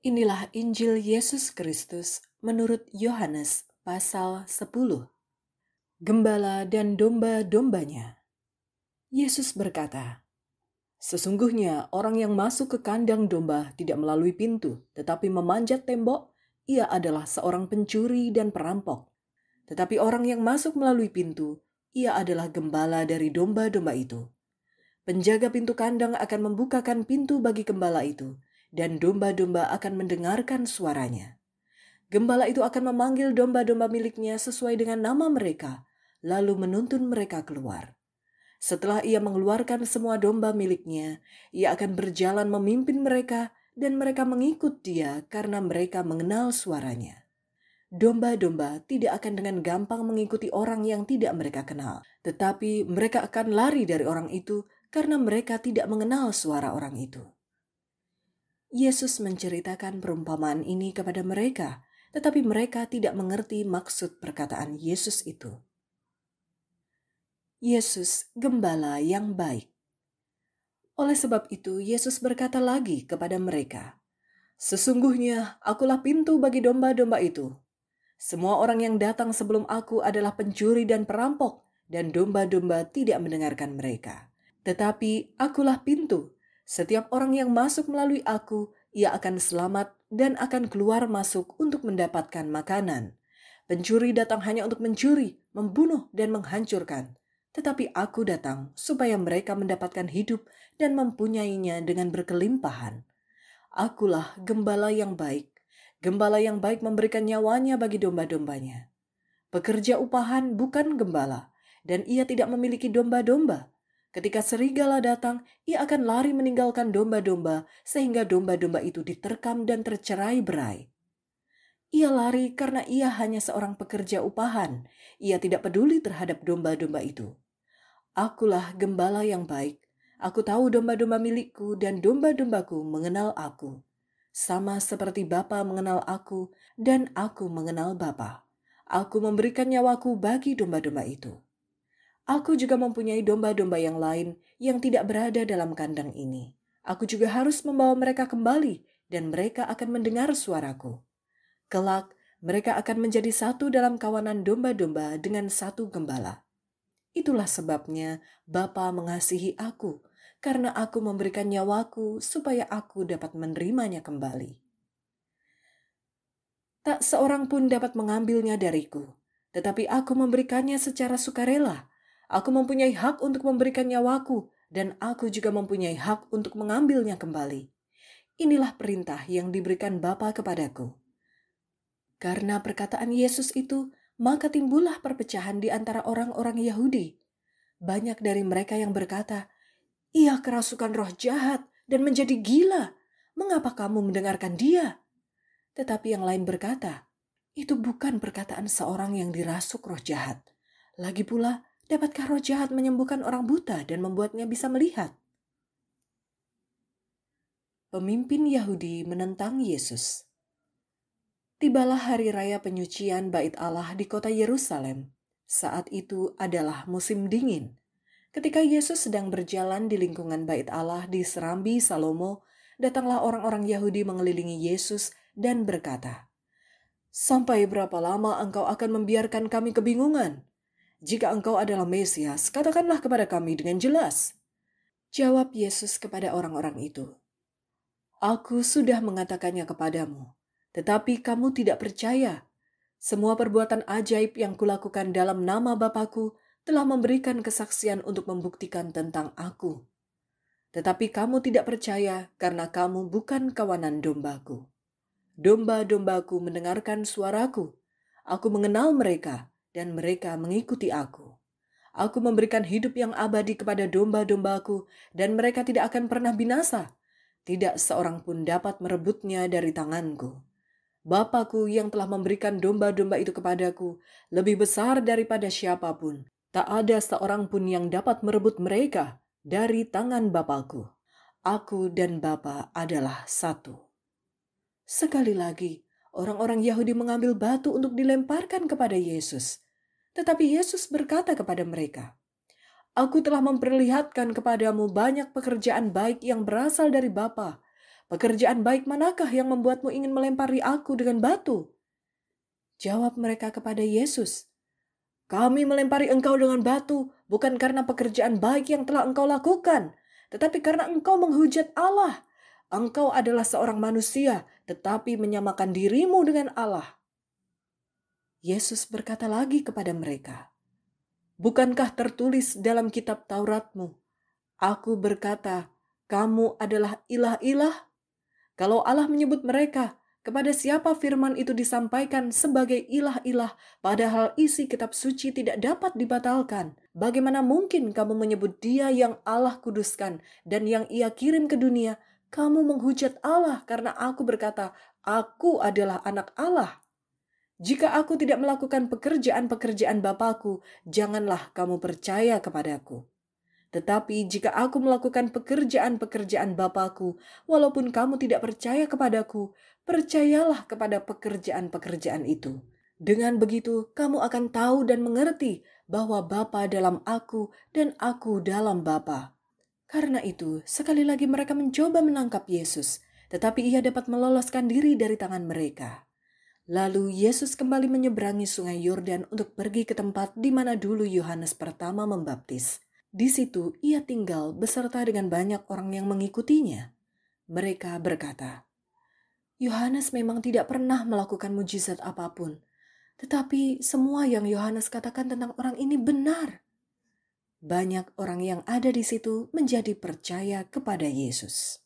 Inilah Injil Yesus Kristus menurut Yohanes pasal 10. Gembala dan domba-dombanya. Yesus berkata, Sesungguhnya orang yang masuk ke kandang domba tidak melalui pintu, tetapi memanjat tembok, ia adalah seorang pencuri dan perampok. Tetapi orang yang masuk melalui pintu, ia adalah gembala dari domba-domba itu. Penjaga pintu kandang akan membukakan pintu bagi gembala itu, dan domba-domba akan mendengarkan suaranya. Gembala itu akan memanggil domba-domba miliknya sesuai dengan nama mereka, lalu menuntun mereka keluar. Setelah ia mengeluarkan semua domba miliknya, ia akan berjalan memimpin mereka, dan mereka mengikut dia karena mereka mengenal suaranya. Domba-domba tidak akan dengan gampang mengikuti orang yang tidak mereka kenal, tetapi mereka akan lari dari orang itu karena mereka tidak mengenal suara orang itu. Yesus menceritakan perumpamaan ini kepada mereka, tetapi mereka tidak mengerti maksud perkataan Yesus itu. Yesus, gembala yang baik. Oleh sebab itu, Yesus berkata lagi kepada mereka, "Sesungguhnya akulah pintu bagi domba-domba itu. Semua orang yang datang sebelum aku adalah pencuri dan perampok, dan domba-domba tidak mendengarkan mereka. Tetapi akulah pintu." Setiap orang yang masuk melalui aku, ia akan selamat dan akan keluar masuk untuk mendapatkan makanan. Pencuri datang hanya untuk mencuri, membunuh, dan menghancurkan. Tetapi aku datang supaya mereka mendapatkan hidup dan mempunyainya dengan berkelimpahan. Akulah gembala yang baik. Gembala yang baik memberikan nyawanya bagi domba-dombanya. Pekerja upahan bukan gembala, dan ia tidak memiliki domba-domba. Ketika serigala datang, ia akan lari meninggalkan domba-domba sehingga domba-domba itu diterkam dan tercerai berai. Ia lari karena ia hanya seorang pekerja upahan. Ia tidak peduli terhadap domba-domba itu. Akulah gembala yang baik. Aku tahu domba-domba milikku dan domba-dombaku mengenal aku. Sama seperti Bapa mengenal aku dan aku mengenal Bapa. Aku memberikan nyawaku bagi domba-domba itu. Aku juga mempunyai domba-domba yang lain yang tidak berada dalam kandang ini. Aku juga harus membawa mereka kembali, dan mereka akan mendengar suaraku. Kelak, mereka akan menjadi satu dalam kawanan domba-domba dengan satu gembala. Itulah sebabnya Bapa mengasihi aku, karena aku memberikan nyawaku supaya aku dapat menerimanya kembali. Tak seorang pun dapat mengambilnya dariku, tetapi aku memberikannya secara sukarela Aku mempunyai hak untuk memberikan nyawaku, dan aku juga mempunyai hak untuk mengambilnya kembali. Inilah perintah yang diberikan Bapa kepadaku. Karena perkataan Yesus itu, maka timbullah perpecahan di antara orang-orang Yahudi. Banyak dari mereka yang berkata, "Ia kerasukan roh jahat dan menjadi gila. Mengapa kamu mendengarkan dia?" Tetapi yang lain berkata, "Itu bukan perkataan seorang yang dirasuk roh jahat. Lagi pula, Dapatkah roh jahat menyembuhkan orang buta dan membuatnya bisa melihat? Pemimpin Yahudi menentang Yesus. Tibalah hari raya penyucian Bait Allah di kota Yerusalem. Saat itu adalah musim dingin. Ketika Yesus sedang berjalan di lingkungan Bait Allah di Serambi Salomo, datanglah orang-orang Yahudi mengelilingi Yesus dan berkata, "Sampai berapa lama engkau akan membiarkan kami kebingungan? Jika engkau adalah Mesias, katakanlah kepada kami dengan jelas. Jawab Yesus kepada orang-orang itu, Aku sudah mengatakannya kepadamu, tetapi kamu tidak percaya. Semua perbuatan ajaib yang kulakukan dalam nama Bapakku telah memberikan kesaksian untuk membuktikan tentang aku. Tetapi kamu tidak percaya karena kamu bukan kawanan dombaku. Domba-dombaku mendengarkan suaraku. Aku mengenal mereka dan mereka mengikuti aku. Aku memberikan hidup yang abadi kepada domba-dombaku, dan mereka tidak akan pernah binasa. Tidak seorang pun dapat merebutnya dari tanganku. Bapakku yang telah memberikan domba-domba itu kepadaku lebih besar daripada siapapun. Tak ada seorang pun yang dapat merebut mereka dari tangan Bapakku. Aku dan Bapa adalah satu. Sekali lagi, orang-orang Yahudi mengambil batu untuk dilemparkan kepada Yesus. Tetapi Yesus berkata kepada mereka, Aku telah memperlihatkan kepadamu banyak pekerjaan baik yang berasal dari Bapa. Pekerjaan baik manakah yang membuatmu ingin melempari aku dengan batu? Jawab mereka kepada Yesus, Kami melempari engkau dengan batu bukan karena pekerjaan baik yang telah engkau lakukan, tetapi karena engkau menghujat Allah engkau adalah seorang manusia, tetapi menyamakan dirimu dengan Allah. Yesus berkata lagi kepada mereka, Bukankah tertulis dalam kitab Tauratmu, Aku berkata, kamu adalah ilah-ilah? Kalau Allah menyebut mereka, kepada siapa firman itu disampaikan sebagai ilah-ilah, padahal isi kitab suci tidak dapat dibatalkan. Bagaimana mungkin kamu menyebut dia yang Allah kuduskan dan yang ia kirim ke dunia, kamu menghujat Allah karena aku berkata, aku adalah anak Allah. Jika aku tidak melakukan pekerjaan-pekerjaan Bapakku, janganlah kamu percaya kepadaku. Tetapi jika aku melakukan pekerjaan-pekerjaan Bapakku, walaupun kamu tidak percaya kepadaku, percayalah kepada pekerjaan-pekerjaan itu. Dengan begitu, kamu akan tahu dan mengerti bahwa Bapa dalam aku dan aku dalam Bapa. Karena itu, sekali lagi mereka mencoba menangkap Yesus, tetapi ia dapat meloloskan diri dari tangan mereka. Lalu Yesus kembali menyeberangi sungai Yordan untuk pergi ke tempat di mana dulu Yohanes pertama membaptis. Di situ ia tinggal beserta dengan banyak orang yang mengikutinya. Mereka berkata, Yohanes memang tidak pernah melakukan mujizat apapun, tetapi semua yang Yohanes katakan tentang orang ini benar banyak orang yang ada di situ menjadi percaya kepada Yesus.